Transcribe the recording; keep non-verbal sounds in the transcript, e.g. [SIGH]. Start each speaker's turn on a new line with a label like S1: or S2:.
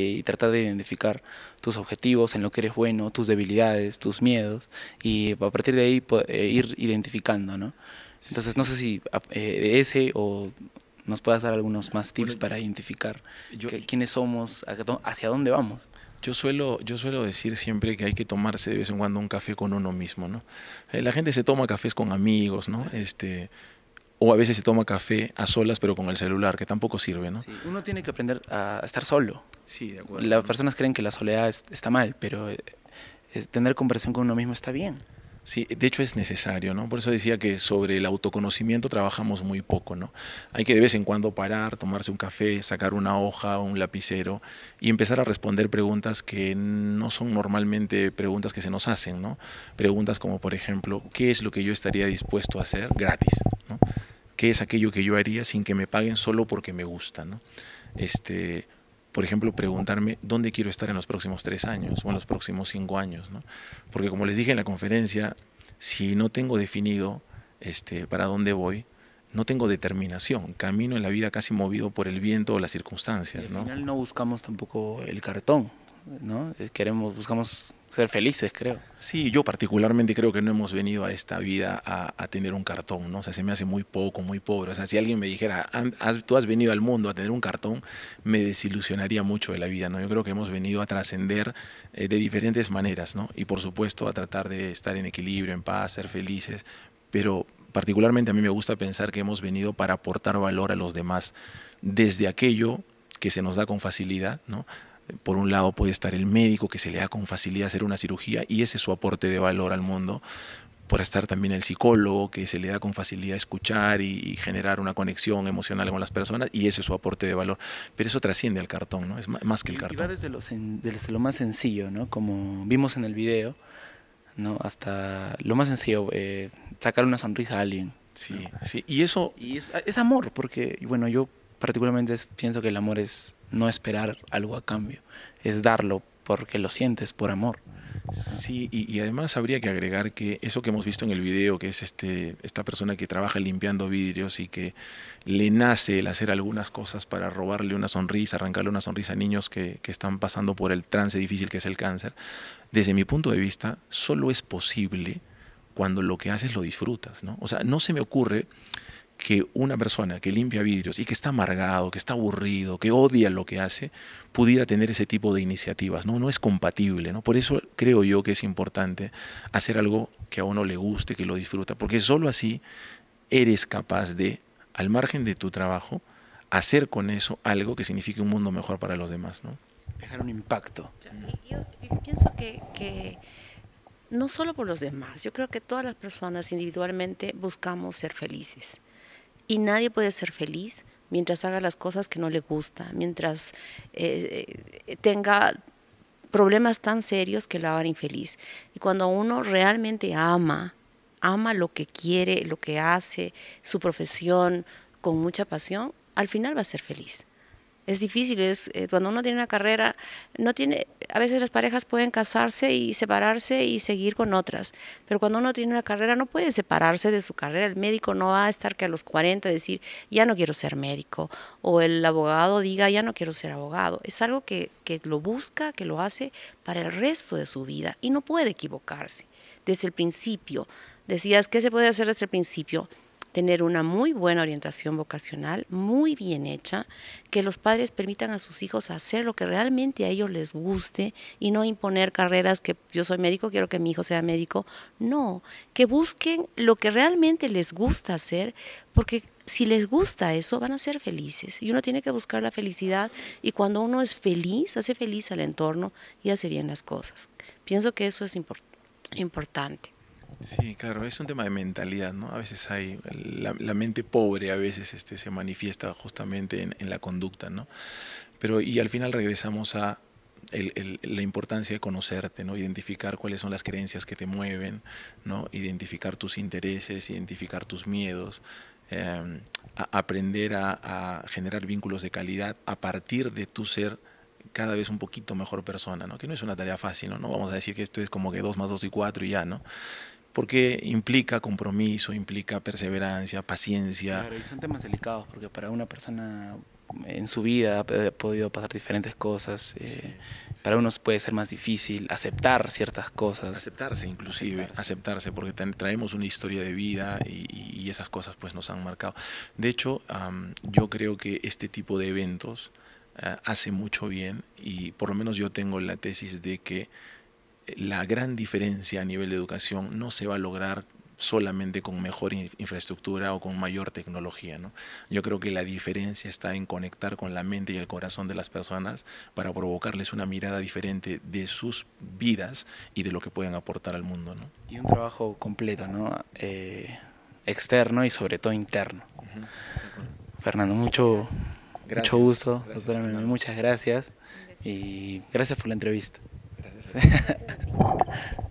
S1: y tratar de identificar tus objetivos, en lo que eres bueno, tus debilidades, tus miedos, y a partir de ahí eh, ir identificando, ¿no? Entonces, no sé si de ah, eh, ese o nos puedas dar algunos más tips para identificar quiénes somos,
S2: hacia dónde vamos. Yo suelo, yo suelo decir siempre que hay que tomarse de vez en cuando un café con uno mismo, ¿no? Eh, la gente se toma cafés con amigos, ¿no? Este, o a veces se toma café a solas pero con el celular, que tampoco sirve, ¿no?
S1: uno tiene que aprender a estar solo. Las personas creen que la soledad está mal, pero eh, tener conversación con uno mismo está bien.
S2: Sí, de hecho es necesario, ¿no? Por eso decía que sobre el autoconocimiento trabajamos muy poco, ¿no? Hay que de vez en cuando parar, tomarse un café, sacar una hoja, un lapicero y empezar a responder preguntas que no son normalmente preguntas que se nos hacen, ¿no? Preguntas como, por ejemplo, ¿qué es lo que yo estaría dispuesto a hacer gratis? qué es aquello que yo haría sin que me paguen solo porque me gusta, ¿no? Este, por ejemplo, preguntarme dónde quiero estar en los próximos tres años o en los próximos cinco años, ¿no? Porque como les dije en la conferencia, si no tengo definido este, para dónde voy, no tengo determinación, camino en la vida casi movido por el viento o las circunstancias. al
S1: final no buscamos tampoco
S2: el cartón, ¿no? Eh, queremos, buscamos ser felices, creo. Sí, yo particularmente creo que no hemos venido a esta vida a, a, tener un cartón, ¿no? O sea, se me hace muy poco, muy pobre. O sea, si alguien me dijera, tú has venido al mundo a tener un cartón, me desilusionaría mucho de la vida, ¿no? Yo creo que hemos venido a trascender eh, de diferentes maneras, ¿no? Y por supuesto a tratar de estar en equilibrio, en paz, ser felices, pero particularmente a mí me gusta pensar que hemos venido para aportar valor a los demás desde aquello que se nos da con facilidad, ¿no? Por un lado puede estar el médico que se le da con facilidad hacer una cirugía y ese es su aporte de valor al mundo. Puede estar también el psicólogo que se le da con facilidad escuchar y, generar una conexión emocional con las personas y ese es su aporte de valor. Pero eso trasciende al cartón, ¿no? Es más que el cartón.
S1: Y desde lo, más sencillo, ¿no? Como vimos en el video, ¿no? Hasta lo más sencillo, eh, sacar una sonrisa a alguien. Sí, sí. Y eso... es amor, porque, bueno, yo particularmente pienso que el amor es no esperar algo a cambio,
S2: es darlo porque lo sientes por amor. Sí, y, además habría que agregar que eso que hemos visto en el video, que es este, esta persona que trabaja limpiando vidrios y que le nace el hacer algunas cosas para robarle una sonrisa, arrancarle una sonrisa a niños que, que están pasando por el trance difícil que es el cáncer, desde mi punto de vista solo es posible cuando lo que haces lo disfrutas. ¿no? O sea, no se me ocurre que una persona que limpia vidrios y que está amargado, que está aburrido, que odia lo que hace, pudiera tener ese tipo de iniciativas, ¿no? No es compatible, ¿no? Por eso creo yo que es importante hacer algo que a uno le guste, que lo disfruta, porque solo así eres capaz de, al margen de tu trabajo, hacer con eso algo que signifique un mundo mejor para los demás, ¿no? Dejar un impacto.
S3: Yo, pienso que no solo por los demás, yo creo que todas las personas individualmente buscamos ser felices. Y nadie puede ser feliz mientras haga las cosas que no le gusta, mientras eh, eh, tenga problemas tan serios que lo hagan infeliz. Y cuando uno realmente ama, ama lo que quiere, lo que hace, su profesión, con mucha pasión, al final va a ser feliz es difícil, es eh, cuando uno tiene una carrera, no tiene, a veces las parejas pueden casarse y separarse y seguir con otras, pero cuando uno tiene una carrera no puede separarse de su carrera, el médico no va a estar que a los 40 decir, ya no quiero ser médico, o el abogado diga, ya no quiero ser abogado, es algo que, que lo busca, que lo hace para el resto de su vida y no puede equivocarse desde el principio. Decías, ¿qué se puede hacer desde el principio? tener una muy buena orientación vocacional, muy bien hecha, que los padres permitan a sus hijos hacer lo que realmente a ellos les guste y no imponer carreras que yo soy médico, quiero que mi hijo sea médico. No, que busquen lo que realmente les gusta hacer, porque si les gusta eso, van a ser felices. Y uno tiene que buscar la felicidad y cuando uno es feliz, hace feliz al entorno y hace bien las cosas. Pienso que eso es importante.
S2: Sí, claro, es un tema de mentalidad, ¿no? A veces hay, la, la mente pobre a veces este, se manifiesta justamente en, la conducta, ¿no? Pero y al final regresamos a la importancia de conocerte, ¿no? identificar cuáles son las creencias que te mueven, ¿no? identificar tus intereses, identificar tus miedos, em, aprender a, generar vínculos de calidad a partir de tu ser cada vez un poquito mejor persona, ¿no? que no es una tarea fácil, ¿no? no vamos a decir que esto es como que dos más dos y cuatro y ya, ¿no? porque implica compromiso, implica perseverancia, paciencia. Claro, son temas
S1: delicados, porque para una persona
S2: en su vida ha podido pasar diferentes cosas. Eh, para unos puede ser más difícil aceptar ciertas cosas. Aceptarse inclusive, aceptarse, porque traemos una historia de vida y, esas cosas pues nos han marcado. De hecho, yo creo que este tipo de eventos eh, hace mucho bien y por lo menos yo tengo la tesis de que la gran diferencia a nivel de educación no se va a lograr solamente con mejor infraestructura o con mayor tecnología. Yo creo que la diferencia está en conectar con la mente y el corazón de las personas para provocarles una mirada diferente de sus vidas y de lo que pueden aportar al mundo. Y un trabajo completo, ¿no? Eh, externo y sobre todo interno.
S1: Fernando, mucho, mucho gusto, muchas gracias y gracias por la entrevista. gracias. [LAUGHS]